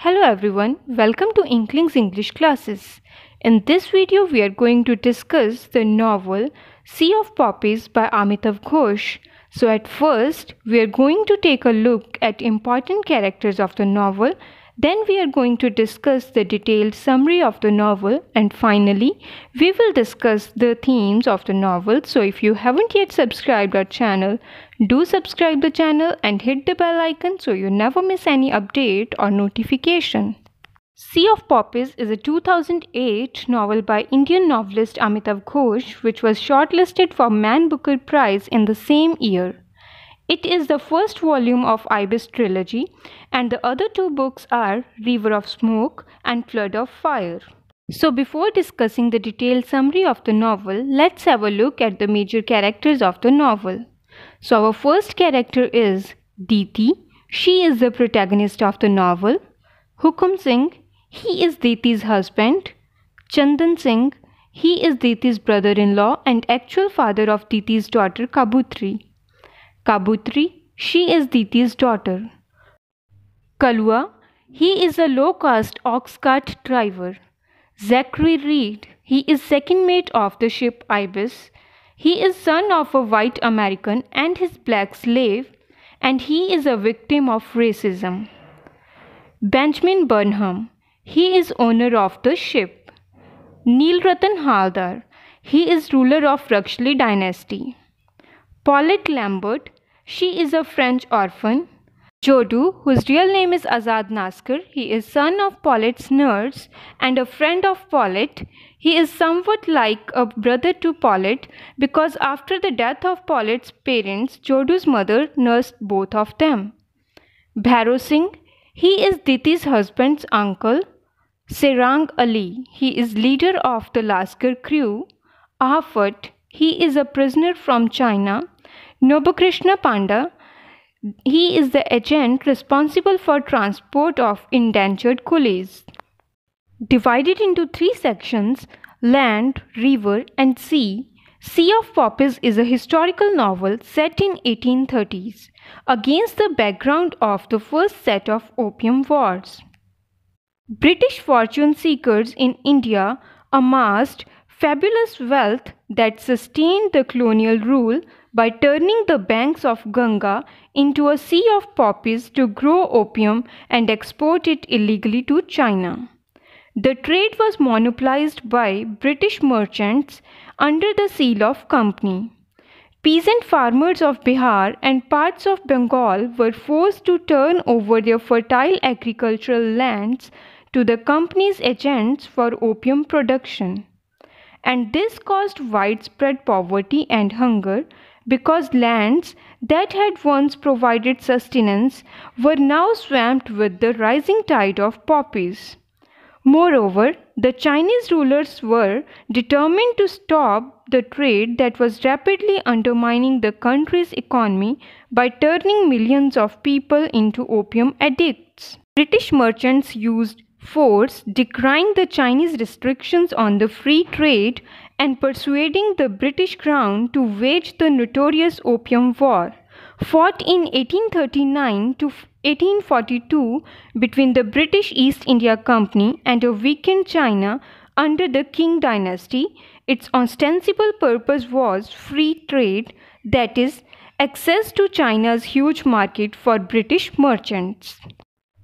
Hello everyone, welcome to Inklings English classes. In this video, we are going to discuss the novel Sea of Poppies by Amitav Ghosh. So at first, we are going to take a look at important characters of the novel then we are going to discuss the detailed summary of the novel and finally we will discuss the themes of the novel. So if you haven't yet subscribed our channel, do subscribe the channel and hit the bell icon so you never miss any update or notification. Sea of Poppies is a 2008 novel by Indian novelist Amitav Ghosh which was shortlisted for Man Booker Prize in the same year. It is the first volume of Ibis trilogy, and the other two books are River of Smoke and Flood of Fire. So, before discussing the detailed summary of the novel, let's have a look at the major characters of the novel. So, our first character is Deeti. She is the protagonist of the novel. Hukum Singh, he is Deeti's husband. Chandan Singh, he is Deeti's brother in law and actual father of Deeti's daughter Kabutri. Kabutri, she is Diti's daughter. Kalua, he is a low caste ox cart driver. Zachary Reed, he is second mate of the ship Ibis. He is son of a white American and his black slave, and he is a victim of racism. Benjamin Burnham, he is owner of the ship. Neil Ratan Haldar, he is ruler of Rakshli dynasty. Paulette Lambert, she is a French orphan. Jodu, whose real name is Azad Naskar, he is son of Paulette's nurse and a friend of Paulette. He is somewhat like a brother to Paulette because after the death of Paulette's parents, Jodu's mother nursed both of them. Bhairo Singh, he is Diti's husband's uncle. Serang Ali, he is leader of the Laskar crew. Ahfat, he is a prisoner from China. Nobukrishna Panda, he is the agent responsible for transport of indentured coolies. Divided into three sections land, river, and sea, Sea of Poppies is a historical novel set in 1830s against the background of the first set of opium wars. British fortune seekers in India amassed fabulous wealth that sustained the colonial rule by turning the banks of Ganga into a sea of poppies to grow opium and export it illegally to China. The trade was monopolized by British merchants under the seal of company. Peasant farmers of Bihar and parts of Bengal were forced to turn over their fertile agricultural lands to the company's agents for opium production and this caused widespread poverty and hunger because lands that had once provided sustenance were now swamped with the rising tide of poppies. Moreover, the Chinese rulers were determined to stop the trade that was rapidly undermining the country's economy by turning millions of people into opium addicts. British merchants used force decrying the Chinese restrictions on the free trade and persuading the British Crown to wage the notorious Opium War, fought in 1839 to 1842 between the British East India Company and a weakened China under the Qing dynasty. Its ostensible purpose was free trade, that is, access to China's huge market for British merchants.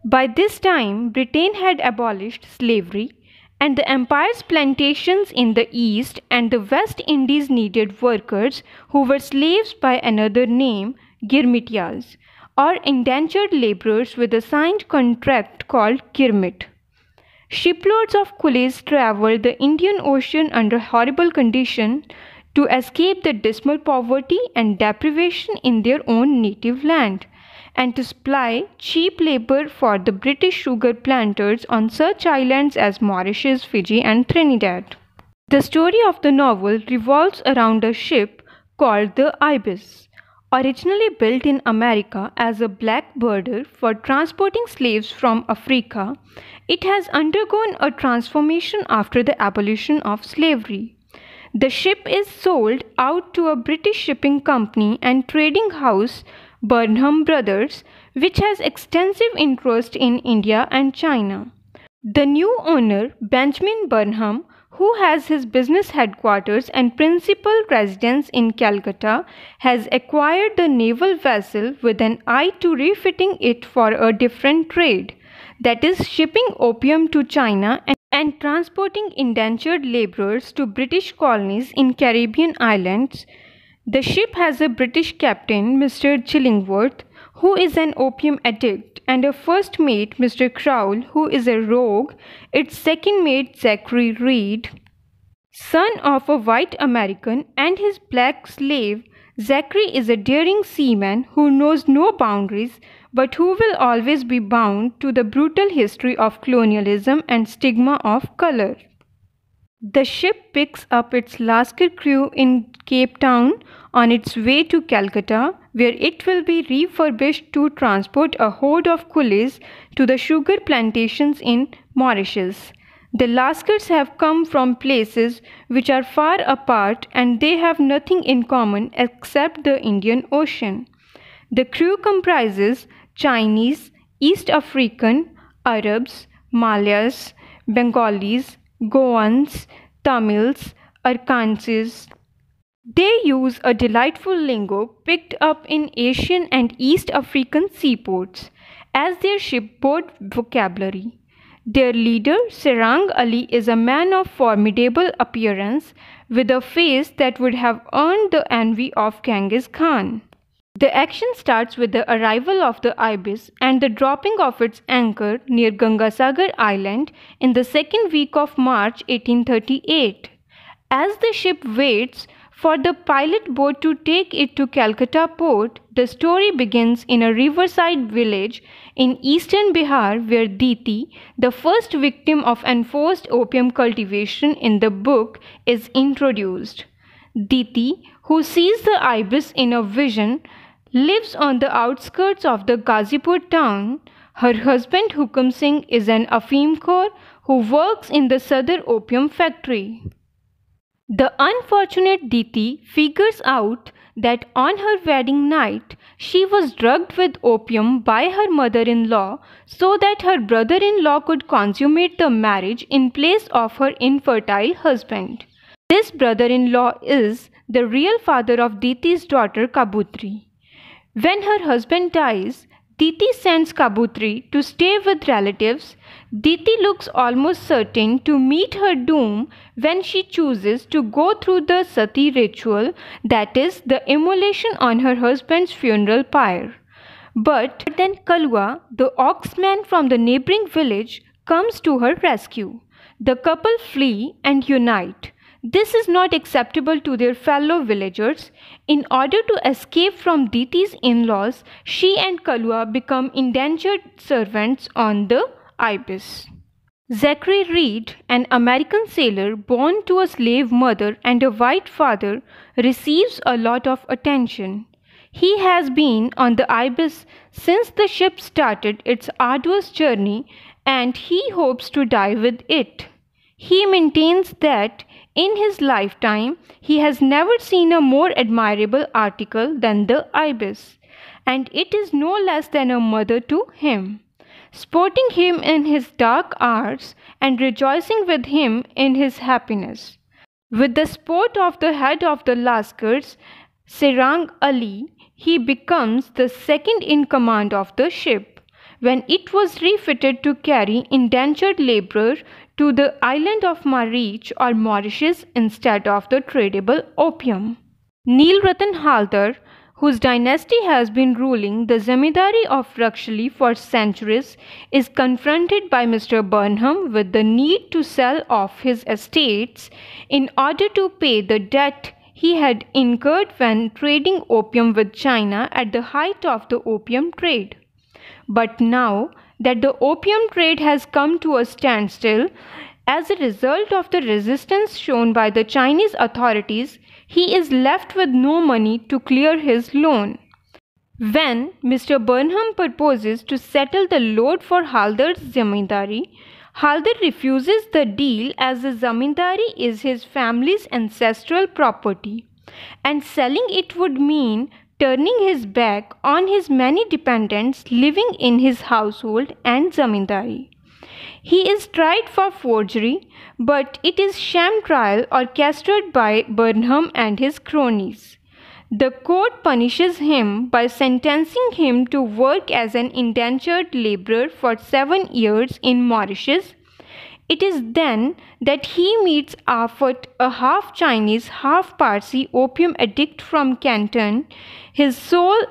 By this time, Britain had abolished slavery, and the empire's plantations in the East and the West Indies needed workers who were slaves by another name, Girmitias, or indentured laborers with a signed contract called Kirmit. Shiploads of coolies traveled the Indian Ocean under horrible conditions to escape the dismal poverty and deprivation in their own native land and to supply cheap labor for the British sugar planters on such islands as Mauritius, Fiji, and Trinidad. The story of the novel revolves around a ship called the Ibis. Originally built in America as a blackbirder for transporting slaves from Africa, it has undergone a transformation after the abolition of slavery. The ship is sold out to a British shipping company and trading house Burnham Brothers, which has extensive interest in India and China. The new owner, Benjamin Burnham, who has his business headquarters and principal residence in Calcutta, has acquired the naval vessel with an eye to refitting it for a different trade that is, shipping opium to China and, and transporting indentured laborers to British colonies in Caribbean islands the ship has a British captain, Mr. Chillingworth, who is an opium addict, and a first mate, Mr. Crowell, who is a rogue, its second mate, Zachary Reed, son of a white American, and his black slave. Zachary is a daring seaman who knows no boundaries but who will always be bound to the brutal history of colonialism and stigma of color. The ship picks up its Lascar crew in Cape Town on its way to Calcutta, where it will be refurbished to transport a horde of coolies to the sugar plantations in Mauritius. The Lascars have come from places which are far apart and they have nothing in common except the Indian Ocean. The crew comprises Chinese, East African, Arabs, Malayas, Bengalis, Goans, Tamils, Arkansans. They use a delightful lingo picked up in Asian and East African seaports as their shipboard vocabulary. Their leader, Serang Ali, is a man of formidable appearance with a face that would have earned the envy of Genghis Khan. The action starts with the arrival of the Ibis and the dropping of its anchor near Gangasagar Island in the second week of March 1838. As the ship waits for the pilot boat to take it to Calcutta port, the story begins in a riverside village in eastern Bihar where Diti, the first victim of enforced opium cultivation in the book, is introduced. Diti, who sees the ibis in a vision, lives on the outskirts of the Ghazipur town. Her husband Hukum Singh is an afim who works in the Sadar opium factory. The unfortunate Diti figures out that on her wedding night she was drugged with opium by her mother in law so that her brother in law could consummate the marriage in place of her infertile husband. This brother in law is the real father of Diti's daughter Kabutri. When her husband dies, Diti sends Kabutri to stay with relatives. Diti looks almost certain to meet her doom when she chooses to go through the sati ritual, that is, the immolation on her husband's funeral pyre. But then Kalwa, the oxman from the neighboring village, comes to her rescue. The couple flee and unite. This is not acceptable to their fellow villagers. In order to escape from Diti's in laws, she and Kalua become indentured servants on the Ibis. Zachary Reed, an American sailor born to a slave mother and a white father, receives a lot of attention. He has been on the Ibis since the ship started its arduous journey and he hopes to die with it. He maintains that in his lifetime, he has never seen a more admirable article than the ibis, and it is no less than a mother to him. Sporting him in his dark hours and rejoicing with him in his happiness. With the sport of the head of the Lascars, Serang Ali, he becomes the second in command of the ship when it was refitted to carry indentured labor to the island of Marich or Mauritius instead of the tradable opium. Neil Ratan Halder, whose dynasty has been ruling the Zamindari of Rakshali for centuries, is confronted by Mr. Burnham with the need to sell off his estates in order to pay the debt he had incurred when trading opium with China at the height of the opium trade. But now, that the opium trade has come to a standstill as a result of the resistance shown by the Chinese authorities, he is left with no money to clear his loan. When Mr. Burnham proposes to settle the load for Haldar's zamindari, Haldar refuses the deal as the zamindari is his family's ancestral property and selling it would mean turning his back on his many dependents living in his household and zamindari. He is tried for forgery, but it is sham trial orchestrated by Burnham and his cronies. The court punishes him by sentencing him to work as an indentured laborer for seven years in Mauritius it is then that he meets Afut, a half Chinese, half Parsi opium addict from Canton, his sole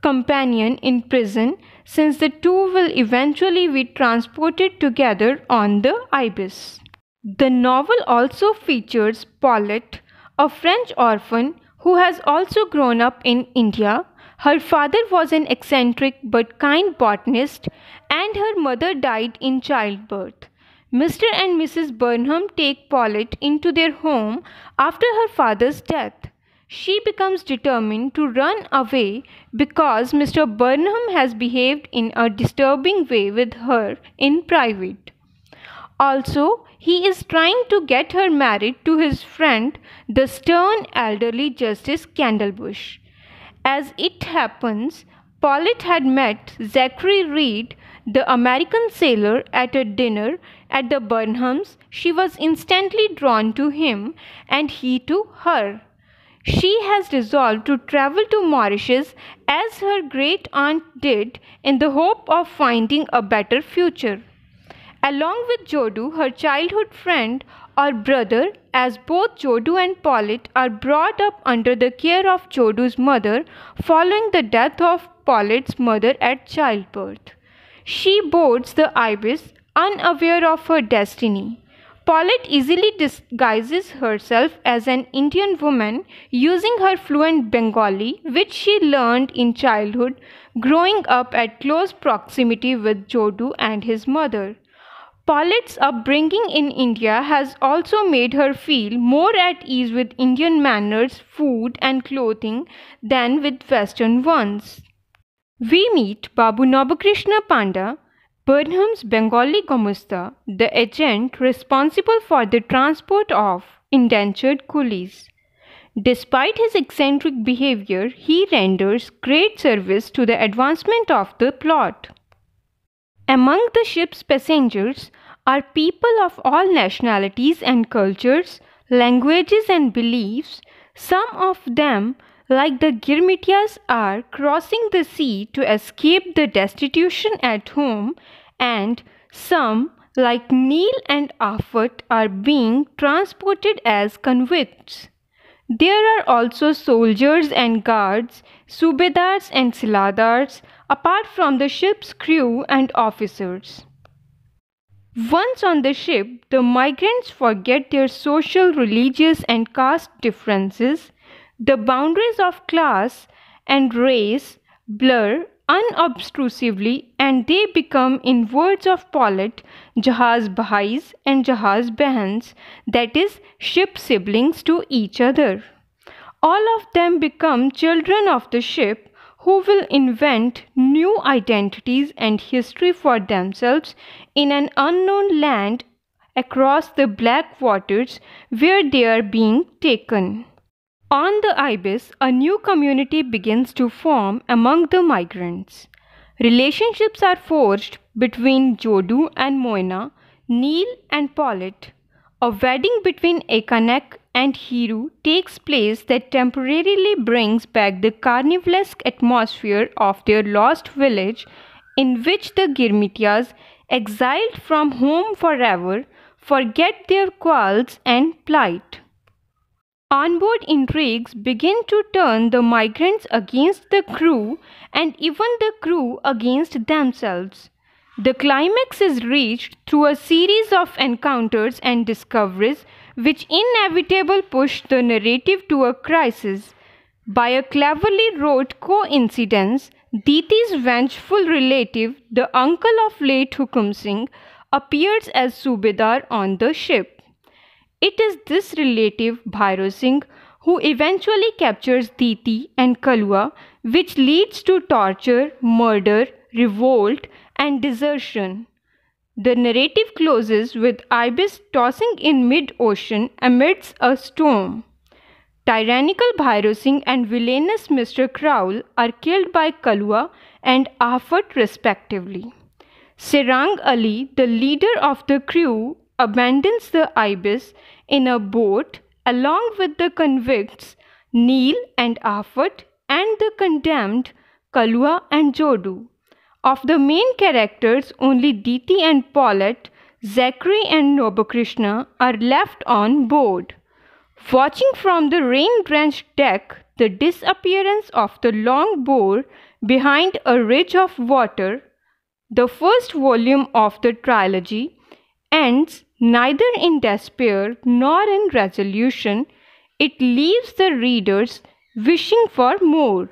companion in prison, since the two will eventually be transported together on the Ibis. The novel also features Paulette, a French orphan who has also grown up in India. Her father was an eccentric but kind botanist, and her mother died in childbirth. Mr. and Mrs. Burnham take Paulette into their home after her father's death. She becomes determined to run away because Mr. Burnham has behaved in a disturbing way with her in private. Also, he is trying to get her married to his friend, the stern elderly Justice Candlebush. As it happens, Paulette had met Zachary Reed, the American sailor, at a dinner at the Burnhams, she was instantly drawn to him and he to her. She has resolved to travel to Mauritius as her great aunt did in the hope of finding a better future. Along with Jodu, her childhood friend or brother, as both Jodu and Pollet are brought up under the care of Jodu's mother following the death of Pollet's mother at childbirth. She boards the Ibis unaware of her destiny. Paulette easily disguises herself as an Indian woman using her fluent Bengali, which she learned in childhood, growing up at close proximity with Jodu and his mother. Paulette's upbringing in India has also made her feel more at ease with Indian manners, food, and clothing than with Western ones. We meet Babu Nabakrishna Panda, Burnham's Bengali Gomusta, the agent responsible for the transport of indentured coolies. Despite his eccentric behavior, he renders great service to the advancement of the plot. Among the ship's passengers are people of all nationalities and cultures, languages and beliefs, some of them like the Girmitias, are crossing the sea to escape the destitution at home, and some, like Neil and Afut, are being transported as convicts. There are also soldiers and guards, subedars and siladars, apart from the ship's crew and officers. Once on the ship, the migrants forget their social, religious, and caste differences the boundaries of class and race blur unobtrusively and they become, in words of Pollitt, Jahaz Bahais and Jahaz Behans, that is, ship siblings to each other. All of them become children of the ship who will invent new identities and history for themselves in an unknown land across the black waters where they are being taken. On the ibis, a new community begins to form among the migrants. Relationships are forged between Jodu and Moina, Neil and Paulet. A wedding between Ekanek and Hiru takes place that temporarily brings back the carnivalesque atmosphere of their lost village, in which the Girmityas, exiled from home forever, forget their quarrels and plight. Onboard intrigues begin to turn the migrants against the crew and even the crew against themselves. The climax is reached through a series of encounters and discoveries which inevitably push the narrative to a crisis. By a cleverly wrought coincidence, Diti's vengeful relative, the uncle of late Hukum Singh, appears as Subedar on the ship. It is this relative Bhairosingh who eventually captures Diti and Kalua, which leads to torture, murder, revolt, and desertion. The narrative closes with Ibis tossing in mid ocean amidst a storm. Tyrannical Bhairosingh and villainous Mr. Kraul are killed by Kalua and Afat respectively. Serang Ali, the leader of the crew, abandons the ibis in a boat along with the convicts Neil and Afat and the condemned Kalua and Jodu. Of the main characters, only Diti and Paulette, Zachary and Nobakrishna are left on board. Watching from the rain drenched deck, the disappearance of the long boat behind a ridge of water, the first volume of the trilogy, ends neither in despair nor in resolution, it leaves the readers wishing for more.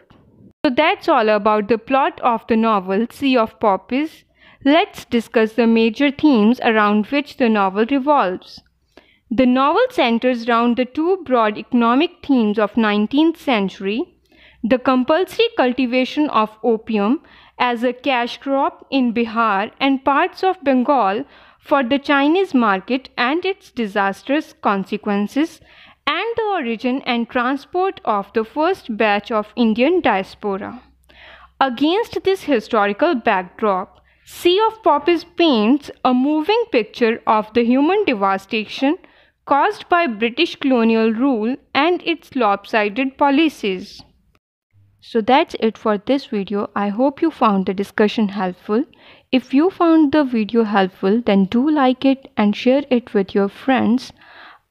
So that's all about the plot of the novel Sea of Poppies. Let's discuss the major themes around which the novel revolves. The novel centers around the two broad economic themes of 19th century, the compulsory cultivation of opium as a cash crop in Bihar and parts of Bengal for the Chinese market and its disastrous consequences and the origin and transport of the first batch of Indian diaspora. Against this historical backdrop, Sea of Poppies paints a moving picture of the human devastation caused by British colonial rule and its lopsided policies. So that's it for this video. I hope you found the discussion helpful. If you found the video helpful, then do like it and share it with your friends.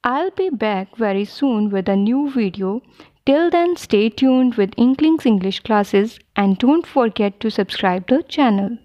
I'll be back very soon with a new video. Till then, stay tuned with Inklings English classes and don't forget to subscribe the channel.